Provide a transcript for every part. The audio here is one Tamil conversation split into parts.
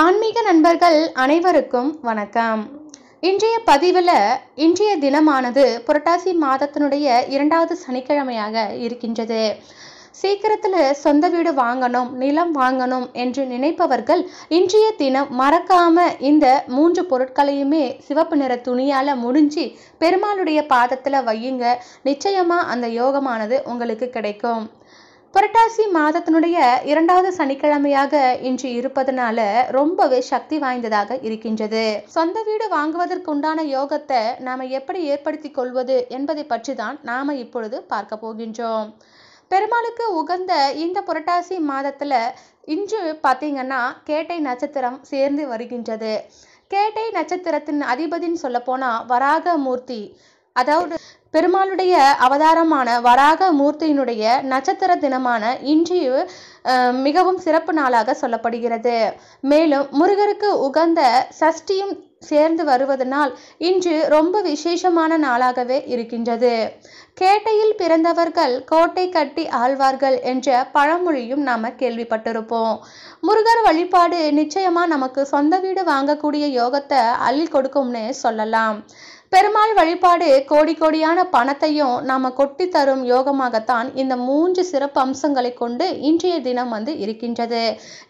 ஆன்மீக நண்பர்கள் அனைவருக்கும் வணக்கம் இன்றைய பதிவில் இன்றைய தினமானது புரட்டாசி மாதத்தினுடைய இரண்டாவது சனிக்கிழமையாக இருக்கின்றது சீக்கிரத்தில் சொந்த வீடு வாங்கணும் நிலம் வாங்கணும் என்று நினைப்பவர்கள் இன்றைய தினம் மறக்காம இந்த மூன்று பொருட்களையுமே சிவப்பு நிற துணியால் முடிஞ்சு பெருமாளுடைய பாதத்தில் வையுங்க நிச்சயமாக அந்த யோகமானது உங்களுக்கு கிடைக்கும் புரட்டாசி மாதத்தினுடைய இரண்டாவது சனிக்கிழமையாக இன்று இருப்பதனால ரொம்பவே சக்தி வாய்ந்ததாக இருக்கின்றது சொந்த வீடு வாங்குவதற்கு உண்டான யோகத்தை நாம எப்படி ஏற்படுத்தி கொள்வது என்பதை பற்றி தான் நாம இப்பொழுது பார்க்க போகின்றோம் பெருமாளுக்கு உகந்த இந்த புரட்டாசி மாதத்துல இன்று பார்த்தீங்கன்னா கேட்டை நட்சத்திரம் சேர்ந்து வருகின்றது கேட்டை நட்சத்திரத்தின் அதிபதின்னு போனா வராகமூர்த்தி அதாவது பெருமாளுடைய அவதாரமான வராக மூர்த்தியினுடைய நட்சத்திர தினமான இன்று மிகவும் சிறப்பு நாளாக சொல்லப்படுகிறது மேலும் முருகருக்கு உகந்த சஷ்டியும் சேர்ந்து வருவதனால் இன்று ரொம்ப விசேஷமான நாளாகவே இருக்கின்றது கேட்டையில் பிறந்தவர்கள் கோட்டை கட்டி ஆழ்வார்கள் என்ற பழமொழியும் நாம் கேள்விப்பட்டிருப்போம் முருகர் வழிபாடு நிச்சயமாக நமக்கு சொந்த வீடு வாங்கக்கூடிய யோகத்தை அள்ளி கொடுக்கும்னு சொல்லலாம் பெருமாள் வழிபாடு கோடி கோடியான பணத்தையும் நாம கொட்டி தரும் யோகமாகத்தான் இந்த மூன்று சிறப்பு அம்சங்களை கொண்டு இன்றைய தினம் வந்து இருக்கின்றது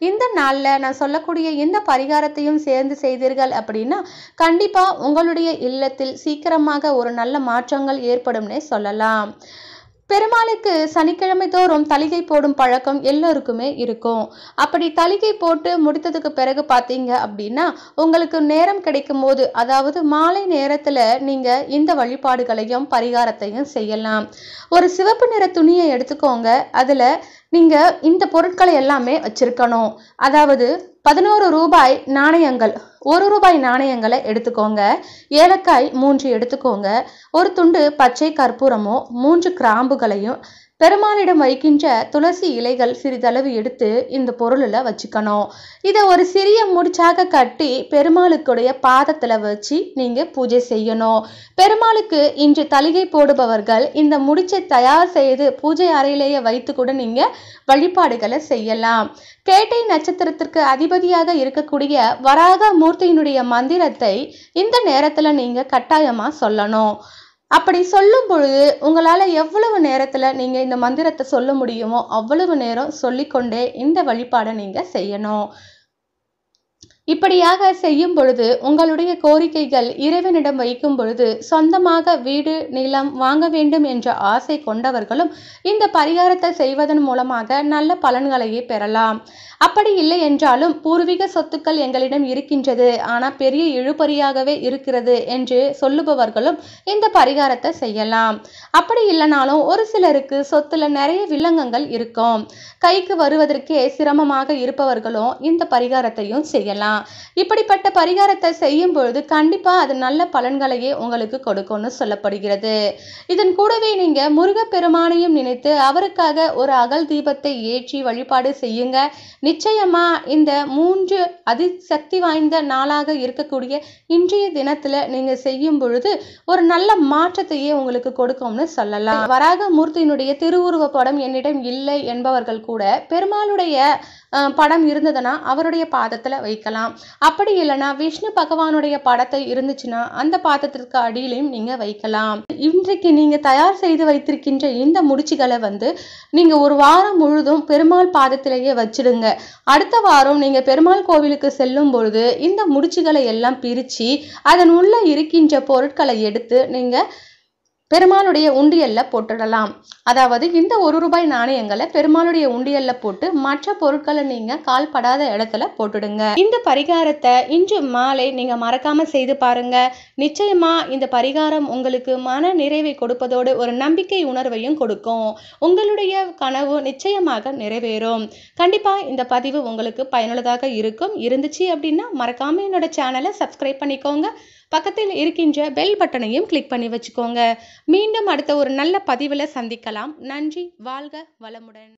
இந்த நாளில் நான் சொல்லக்கூடிய இந்த பரிகாரத்தையும் சேர்ந்து செய்தீர்கள் அப்படின்னா கண்டிப்பாக உங்களுடைய இல்லத்தில் சீக்கிரமாக ஒரு நல்ல மாற்றங்கள் ஏற்படும்னே சொல்லலாம் பெருமாளுக்கு சனிக்கிழமை தோறும் தலிகை போடும் பழக்கம் எல்லோருக்குமே இருக்கும் அப்படி தலிகை போட்டு முடித்ததுக்கு பிறகு பார்த்தீங்க அப்படின்னா உங்களுக்கு நேரம் கிடைக்கும் போது அதாவது மாலை நேரத்தில் நீங்கள் இந்த வழிபாடுகளையும் பரிகாரத்தையும் செய்யலாம் ஒரு சிவப்பு நிற துணியை எடுத்துக்கோங்க அதில் நீங்கள் இந்த பொருட்களை எல்லாமே வச்சுருக்கணும் அதாவது பதினோரு ரூபாய் நாணயங்கள் ஒரு ரூபாய் நாணயங்களை எடுத்துக்கோங்க ஏலக்காய் மூன்று எடுத்துக்கோங்க ஒரு துண்டு பச்சை கற்பூரமோ மூன்று கிராம்புகளையும் பெருமானிடம் வைக்கின்ற துளசி இலைகள் சிறிதளவு எடுத்து இந்த பொருளில் வச்சுக்கணும் இதை ஒரு சிறிய முடிச்சாக கட்டி பெருமாளுக்குடைய பாதத்தில் வச்சு நீங்கள் பூஜை செய்யணும் பெருமாளுக்கு இன்று தலிகை போடுபவர்கள் இந்த முடிச்சை தயார் செய்து பூஜை அறையிலேயே வைத்து கூட நீங்கள் வழிபாடுகளை செய்யலாம் கேட்டை நட்சத்திரத்திற்கு அதிபதியாக இருக்கக்கூடிய வராக மூர்த்தியினுடைய மந்திரத்தை இந்த நேரத்தில் நீங்கள் கட்டாயமாக சொல்லணும் அப்படி சொல்லும் பொழுது உங்களால் எவ்வளவு நேரத்தில் நீங்கள் இந்த மந்திரத்தை சொல்ல முடியுமோ அவ்வளவு நேரம் சொல்லிக்கொண்டே இந்த வழிபாடை நீங்கள் செய்யணும் இப்படியாக செய்யும் பொழுது உங்களுடைய கோரிக்கைகள் இறைவனிடம் வைக்கும் பொழுது சொந்தமாக வீடு நிலம் வாங்க வேண்டும் என்ற ஆசை கொண்டவர்களும் இந்த பரிகாரத்தை செய்வதன் மூலமாக நல்ல பலன்களையே பெறலாம் அப்படி இல்லை என்றாலும் பூர்வீக சொத்துக்கள் எங்களிடம் இருக்கின்றது ஆனால் பெரிய இழுபறியாகவே இருக்கிறது என்று சொல்லுபவர்களும் இந்த பரிகாரத்தை செய்யலாம் அப்படி இல்லைனாலும் ஒரு சிலருக்கு சொத்துல நிறைய வில்லங்கங்கள் இருக்கும் கைக்கு வருவதற்கே சிரமமாக இருப்பவர்களும் இந்த பரிகாரத்தையும் செய்யலாம் பண்ணலாம் இப்படிப்பட்ட பரிகாரத்தை செய்யும் பொழுது கண்டிப்பாக அது நல்ல பலன்களையே உங்களுக்கு கொடுக்கும்னு சொல்லப்படுகிறது இதன் கூடவே நீங்கள் முருகப்பெருமானையும் நினைத்து அவருக்காக ஒரு அகல் தீபத்தை ஏற்றி வழிபாடு செய்யுங்க நிச்சயமா இந்த மூன்று அதிசக்தி வாய்ந்த நாளாக இருக்கக்கூடிய இன்றைய தினத்தில் நீங்கள் செய்யும் பொழுது ஒரு நல்ல மாற்றத்தையே உங்களுக்கு கொடுக்கும்னு சொல்லலாம் வராக மூர்த்தியினுடைய திருவுருவ படம் என்னிடம் இல்லை என்பவர்கள் கூட பெருமாளுடைய படம் இருந்ததுன்னா அவருடைய பாதத்தில் வைக்கலாம் வைக்கலாம் அப்படி இல்லைன்னா விஷ்ணு பகவானுடைய படத்தை இருந்துச்சுன்னா அந்த பாத்திரத்திற்கு அடியிலையும் நீங்க வைக்கலாம் இன்றைக்கு நீங்க தயார் செய்து வைத்திருக்கின்ற இந்த முடிச்சுகளை வந்து நீங்க ஒரு வாரம் முழுதும் பெருமாள் பாதத்திலேயே வச்சிடுங்க அடுத்த வாரம் நீங்க பெருமாள் கோவிலுக்கு செல்லும் பொழுது இந்த முடிச்சுகளை எல்லாம் பிரிச்சு அதன் உள்ள இருக்கின்ற பொருட்களை எடுத்து நீங்கள் பெருமாளுடைய உண்டியல்ல போட்டுடலாம் அதாவது இந்த ஒரு ரூபாய் நாணயங்களை பெருமாளுடைய உண்டியல்ல போட்டு மற்ற பொருட்களை நீங்க கால்படாத இடத்துல போட்டுடுங்க இந்த பரிகாரத்தை இன்று மாலை நீங்க மறக்காம செய்து பாருங்க நிச்சயமா இந்த பரிகாரம் உங்களுக்கு மன நிறைவை கொடுப்பதோடு ஒரு நம்பிக்கை உணர்வையும் கொடுக்கும் உங்களுடைய கனவு நிச்சயமாக நிறைவேறும் கண்டிப்பா இந்த பதிவு உங்களுக்கு பயனுள்ளதாக இருக்கும் இருந்துச்சு அப்படின்னா மறக்காம என்னோட சேனலை சப்ஸ்கிரைப் பண்ணிக்கோங்க பக்கத்தில் இருக்கின்ற பெல் பட்டனையும் கிளிக் பண்ணி வச்சுக்கோங்க மீண்டும் அடுத்த ஒரு நல்ல பதிவில் சந்திக்கலாம் நன்றி வாழ்க வளமுடன்